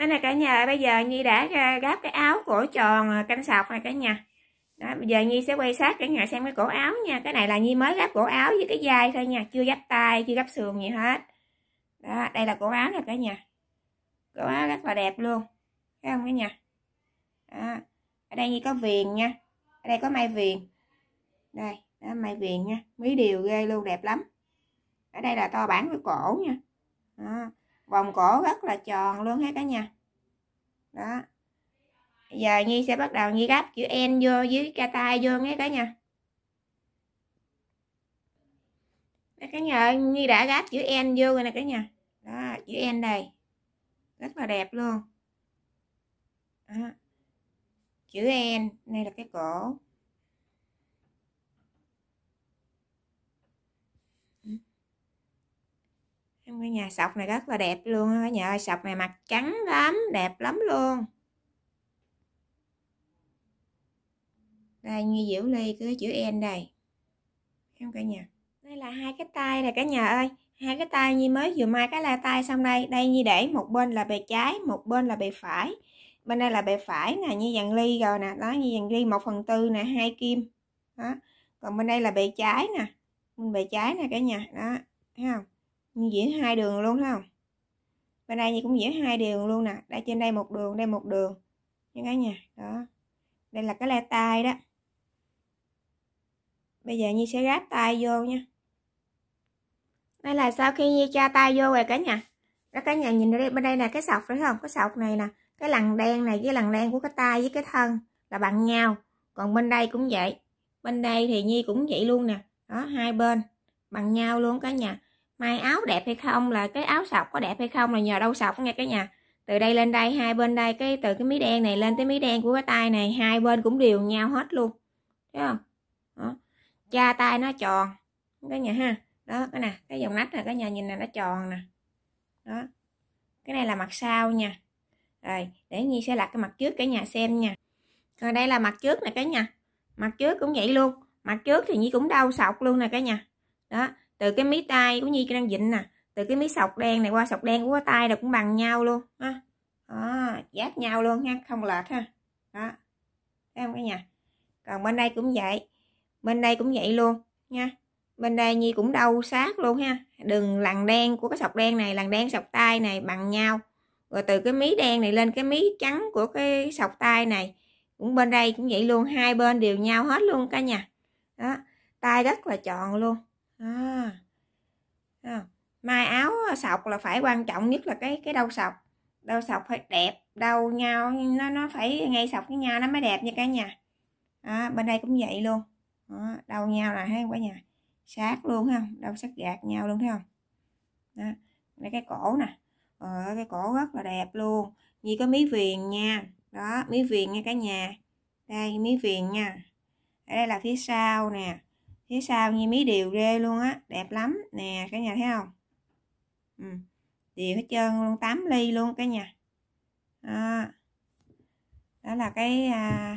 đây là cả nhà bây giờ nhi đã gáp cái áo cổ tròn à, canh sọc này cả nhà đó, bây giờ nhi sẽ quay sát cả nhà xem cái cổ áo nha cái này là nhi mới gáp cổ áo với cái vai thôi nha chưa gấp tay chưa gấp sườn gì hết đó đây là cổ áo nè cả nhà cổ áo rất là đẹp luôn thấy không cả nhà đó. ở đây nhi có viền nha ở đây có mai viền đây đó, mai viền nha mấy điều ghê luôn đẹp lắm ở đây là to bản với cổ nha đó vòng cổ rất là tròn luôn hết cả nhà đó giờ nhi sẽ bắt đầu nhi gấp chữ n vô dưới ca tay vô nghe cả nhà đó, cả nhà nhi đã gấp chữ n vô rồi nè cả nhà đó chữ n đây rất là đẹp luôn đó. chữ n đây là cái cổ trong cái nhà sọc này rất là đẹp luôn cả nhà ơi sọc này mặt trắng lắm đẹp lắm luôn đây như diễu ly cứ chữ en đây em cả nhà đây là hai cái tay này cả nhà ơi hai cái tay như mới vừa mai cái la tay xong đây đây như để một bên là bề trái một bên là bề phải bên đây là bề phải nè như dàn ly rồi nè đó như dàn ly một phần tư nè hai kim đó còn bên đây là bề trái nè bên bề trái nè cả nhà đó thấy không như diễn hai đường luôn thấy không bên đây như cũng diễn hai đường luôn nè đây trên đây một đường đây một đường những cái nha đó đây là cái le tay đó bây giờ nhi sẽ ráp tay vô nha đây là sau khi nhi cha tay vô rồi cả nhà đó cả nhà nhìn đây bên đây là cái sọc phải không cái sọc này nè cái lằn đen này với lằn đen của cái tay với cái thân là bằng nhau còn bên đây cũng vậy bên đây thì nhi cũng vậy luôn nè đó hai bên bằng nhau luôn cả nhà may áo đẹp hay không là cái áo sọc có đẹp hay không là nhờ đâu sọc nghe cả nhà từ đây lên đây hai bên đây cái từ cái mí đen này lên tới mí đen của cái tay này hai bên cũng đều nhau hết luôn thấy không đó. cha tay nó tròn cái nhà ha đó cái nè cái dòng nách này cái nhà nhìn này nó tròn nè đó cái này là mặt sau nha rồi để nhi sẽ đặt cái mặt trước cả nhà xem nha rồi đây là mặt trước nè cả nhà mặt trước cũng vậy luôn mặt trước thì nhi cũng đau sọc luôn nè cả nhà đó từ cái mí tay của nhi đang vịn nè từ cái mí sọc đen này qua sọc đen của tay là cũng bằng nhau luôn ha đó, giáp nhau luôn nha không lệch ha đó thấy không cả nhà còn bên đây cũng vậy bên đây cũng vậy luôn nha bên đây nhi cũng đau sát luôn ha đừng lằn đen của cái sọc đen này lằn đen sọc tay này bằng nhau rồi từ cái mí đen này lên cái mí trắng của cái sọc tay này cũng bên đây cũng vậy luôn hai bên đều nhau hết luôn cả nhà đó tay rất là tròn luôn à, mai áo sọc là phải quan trọng nhất là cái cái đầu sọc đầu sọc phải đẹp đầu nhau nó nó phải ngay sọc với nhau nó mới đẹp nha cả nhà à, bên đây cũng vậy luôn đó, đầu nhau là hay cả nhà sát luôn ha đầu sát gạt nhau luôn thấy không đó. đây cái cổ nè ờ, cái cổ rất là đẹp luôn như có mí viền nha đó mí viền nha cả nhà đây mí viền nha đây là phía sau nè phía sau như mí đều ghê luôn á đẹp lắm nè cả nhà thấy không ừ. điều hết trơn luôn 8 ly luôn cả nhà đó, đó là cái à,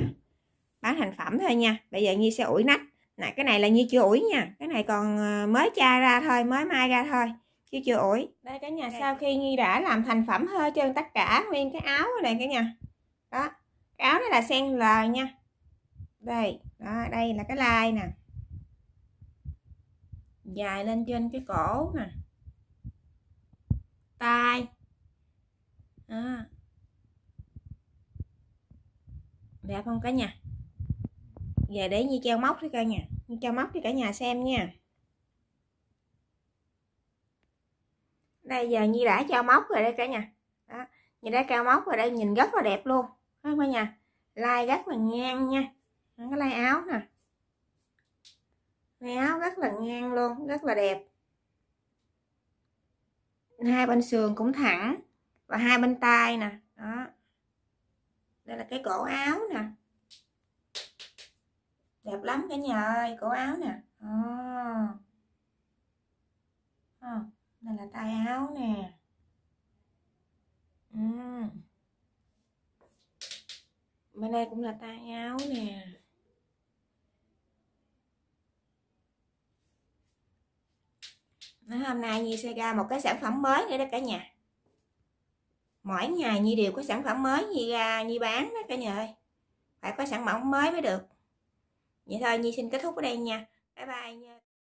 bán thành phẩm thôi nha bây giờ như sẽ ủi nách này cái này là như chưa ủi nha cái này còn à, mới chai ra thôi mới mai ra thôi chứ chưa ủi đây cả nhà đây. sau khi nhi đã làm thành phẩm hơi trơn tất cả nguyên cái áo này cả nhà đó cái áo này là sen lờ nha đây đó đây là cái lai nè dài lên trên cái cổ nè tai à. đẹp không cả nhà về để như treo móc đi cả nhà như treo móc cho cả nhà xem nha đây giờ như đã treo móc rồi đây cả nhà đó như đã treo móc rồi đây nhìn rất là đẹp luôn đó cả nhà lai rất là ngang nha cái lai áo nè này áo rất là ngang luôn rất là đẹp hai bên sườn cũng thẳng và hai bên tay nè đó đây là cái cổ áo nè đẹp lắm cả nhà ơi cổ áo nè à. À, đây là tay áo nè uhm. bên đây cũng là tay áo nè hôm nay Nhi sẽ ra một cái sản phẩm mới nữa đó cả nhà mỗi ngày Nhi đều có sản phẩm mới Nhi ra Nhi bán đó cả nhà ơi phải có sản phẩm mới mới được vậy thôi Nhi xin kết thúc ở đây nha bye bye nha